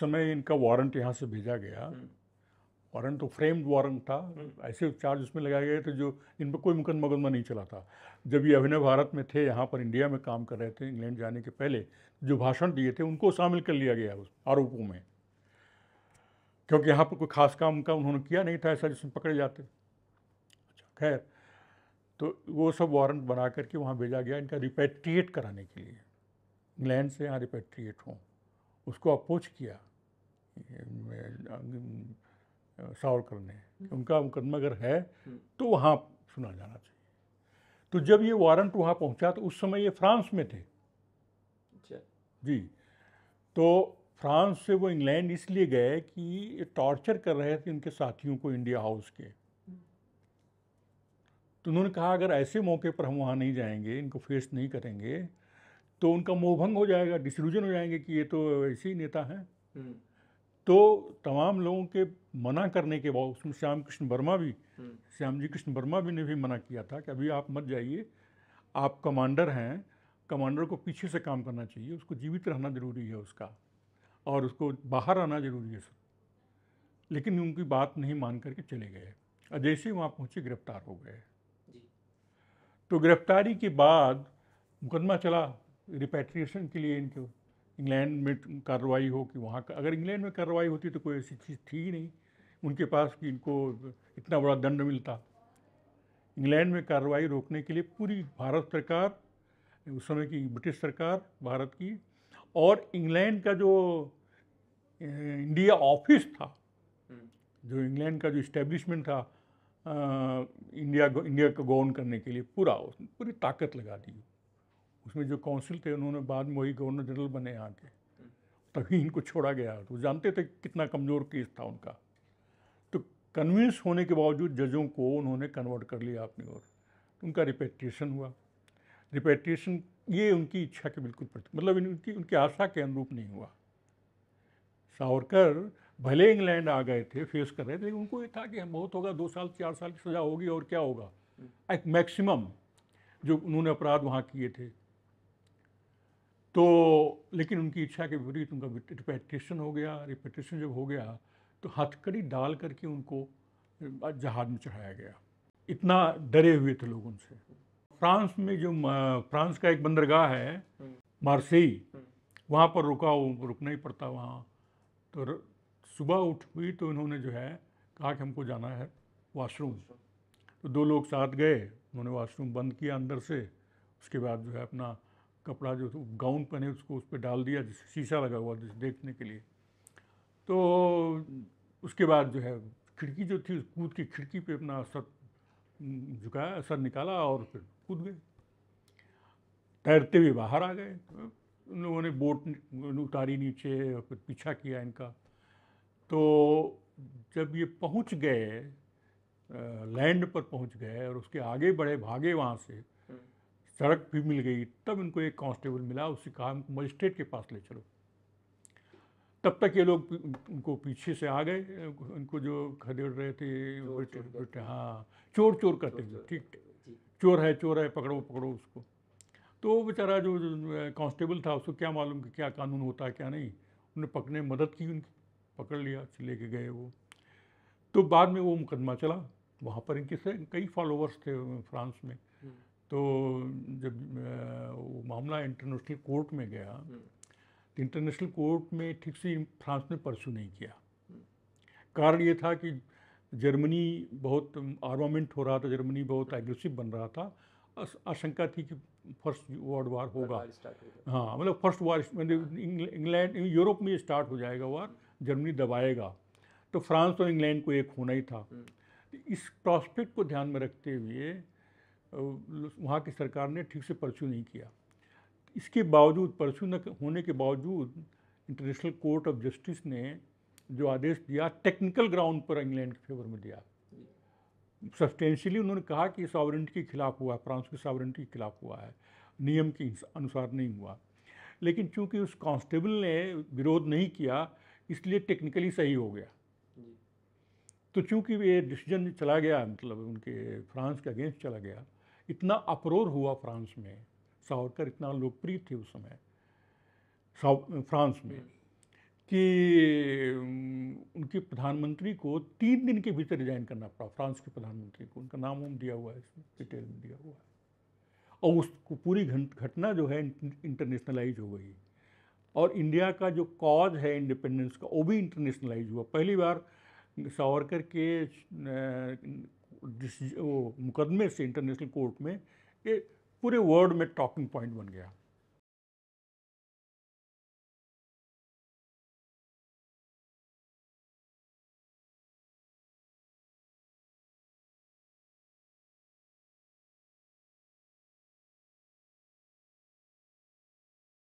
समय इनका वारंट यहाँ से भेजा गया वारंट हम्म। तो फ्रेम्ड वारंट था हम्म। ऐसे चार्ज उसमें लगाए गए थे जो इन पर कोई मुकदमा मुकदमा नहीं चला था जब ये अभिनव भारत में थे यहाँ पर इंडिया में काम कर रहे थे इंग्लैंड जाने के पहले जो भाषण दिए थे उनको शामिल कर लिया गया उस आरोपों में क्योंकि यहाँ पर कोई खास काम का उन्होंने किया नहीं था ऐसा जिसमें पकड़े जाते अच्छा खैर तो वो सब वारंट बना करके वहाँ भेजा गया इनका रिपेट्रिएट कराने के लिए इंग्लैंड से यहाँ रिपेट्रिएट हों उसको अप्रोच किया सॉल्व करने हैं उनका मुकदमा अगर है तो वहाँ सुना जाना चाहिए तो जब ये वारंट वहाँ पहुँचा तो उस समय ये फ्रांस में थे अच्छा। जी तो फ्रांस से वो इंग्लैंड इसलिए गए कि टॉर्चर कर रहे थे उनके साथियों को इंडिया हाउस के तो उन्होंने कहा अगर ऐसे मौके पर हम वहाँ नहीं जाएंगे इनको फेस नहीं करेंगे तो उनका मोहभंग हो जाएगा डिसल्यूजन हो जाएंगे कि ये तो ऐसे ही नेता हैं हम्म। तो तमाम लोगों के मना करने के बाद उसमें श्याम कृष्ण वर्मा भी हम्म। श्याम जी कृष्ण वर्मा भी ने भी मना किया था कि अभी आप मत जाइए आप कमांडर हैं कमांडर को पीछे से काम करना चाहिए उसको जीवित रहना ज़रूरी है उसका और उसको बाहर आना ज़रूरी है लेकिन उनकी बात नहीं मान करके चले गए और जैसे वहाँ पहुँचे गिरफ्तार हो गए तो गिरफ्तारी के बाद मुकदमा चला रिपेट्रिएशन के लिए इनके इंग्लैंड में कार्रवाई हो कि वहाँ का अगर इंग्लैंड में कार्रवाई होती तो कोई ऐसी चीज़ थी ही नहीं उनके पास कि इनको इतना बड़ा दंड मिलता इंग्लैंड में कार्रवाई रोकने के लिए पूरी भारत सरकार उस समय की ब्रिटिश सरकार भारत की और इंग्लैंड का जो इंडिया ऑफिस था जो इंग्लैंड का जो इस्टेब्लिशमेंट था आ, इंडिया इंडिया को गवर्न करने के लिए पूरा पूरी ताकत लगा दी उसमें जो काउंसिल थे उन्होंने बाद में वही गवर्नर जनरल बने यहाँ के तभी इनको छोड़ा गया तो जानते थे कितना कमज़ोर केस था उनका तो कन्विंस होने के बावजूद जजों को उन्होंने कन्वर्ट कर लिया अपनी ओर तो उनका रिपेट्रिएशन हुआ रिपेट्रिएशन ये उनकी इच्छा के बिल्कुल प्रति मतलब उनकी उनकी आशा के अनुरूप नहीं हुआ सावरकर भले इंग्लैंड आ गए थे फेस कर रहे थे लेकिन उनको ये था कि बहुत होगा दो साल चार साल की सज़ा होगी और क्या होगा हम्म। एक मैक्सिमम जो उन्होंने अपराध वहाँ किए थे तो लेकिन उनकी इच्छा के विपरीत उनका रिपेटिशन हो गया रिपेटिशन जब हो गया तो हथकड़ी डाल करके उनको जहाज में चढ़ाया गया इतना डरे हुए थे लोग उनसे फ्रांस में जो फ्रांस का एक बंदरगाह है हम्म। मार्सेई हम्म। वहाँ पर रुका रुकना ही पड़ता वहाँ तो सुबह उठ हुई तो इन्होंने जो है कहा कि हमको जाना है वॉशरूम तो दो लोग साथ गए उन्होंने वाशरूम बंद किया अंदर से उसके बाद जो है अपना कपड़ा जो गाउन पहने उसको उस पर डाल दिया जिससे शीशा लगा हुआ जिस देखने के लिए तो उसके बाद जो है खिड़की जो थी उस कूद की खिड़की पे अपना सर झुकाया सर निकाला और फिर कूद गए तैरते हुए बाहर आ गए उन लोगों ने बोट उतारी नीचे और फिर पीछा किया इनका तो जब ये पहुंच गए लैंड पर पहुंच गए और उसके आगे बढ़े भागे वहाँ से सड़क भी मिल गई तब इनको एक कांस्टेबल मिला उससे कहा हमको मजिस्ट्रेट के पास ले चलो तब तक ये लोग उनको पीछे से आ गए उनको जो खदेड़ रहे थे हाँ चोर चोर करते थे ठीक चोर है चोर है पकड़ो पकड़ो उसको तो बेचारा जो कांस्टेबल था उसको क्या मालूम कि क्या कानून होता है क्या नहीं उन्हें पकड़ने में मदद की उनकी पकड़ लिया लेके गए वो तो बाद में वो मुकदमा चला वहाँ पर इनके से कई फॉलोअर्स थे फ्रांस में हम्म। तो जब वो मामला इंटरनेशनल कोर्ट में गया हम्म। तो इंटरनेशनल कोर्ट में ठीक से फ्रांस ने परसू नहीं किया हम्म। कारण ये था कि जर्मनी बहुत आर्मामेंट हो रहा था जर्मनी बहुत एग्रेसिव बन रहा था आशंका थी कि फर्स्ट वर्ल्ड वार होगा हाँ मतलब फर्स्ट वार मतलब हाँ। इंग्लैंड यूरोप में स्टार्ट हो जाएगा वार जर्मनी दबाएगा तो फ्रांस और इंग्लैंड को एक होना ही था हम्म। इस प्रॉस्पेक्ट को ध्यान में रखते हुए वहाँ की सरकार ने ठीक से परस्यू नहीं किया इसके बावजूद परस्यू न होने के बावजूद इंटरनेशनल कोर्ट ऑफ जस्टिस ने जो आदेश दिया टेक्निकल ग्राउंड पर इंग्लैंड के फेवर में दिया सब्सटेंशियली उन्होंने कहा कि सॉवरेंटी के खिलाफ हुआ है फ्रांस की सॉवरेंटी के खिलाफ हुआ है नियम के अनुसार नहीं हुआ लेकिन चूंकि उस कांस्टेबल ने विरोध नहीं किया इसलिए टेक्निकली सही हो गया तो चूंकि ये डिसीजन चला गया मतलब उनके फ्रांस के अगेंस्ट चला गया इतना अप्रोर हुआ फ्रांस में सावरकर इतना लोकप्रिय थे उस समय फ्रांस में कि उनके प्रधानमंत्री को तीन दिन के भीतर रिजाइन करना पड़ा फ्रांस के प्रधानमंत्री को उनका नाम वाम दिया हुआ है इसमें डिटेल में दिया हुआ है और उसको पूरी घटना जो है इंटरनेशनलाइज हो गई और इंडिया का जो कॉज है इंडिपेंडेंस का वो भी इंटरनेशनलाइज हुआ पहली बार सावरकर के डिस वो मुकदमे से इंटरनेशनल कोर्ट में ये पूरे वर्ल्ड में टॉकिंग पॉइंट बन गया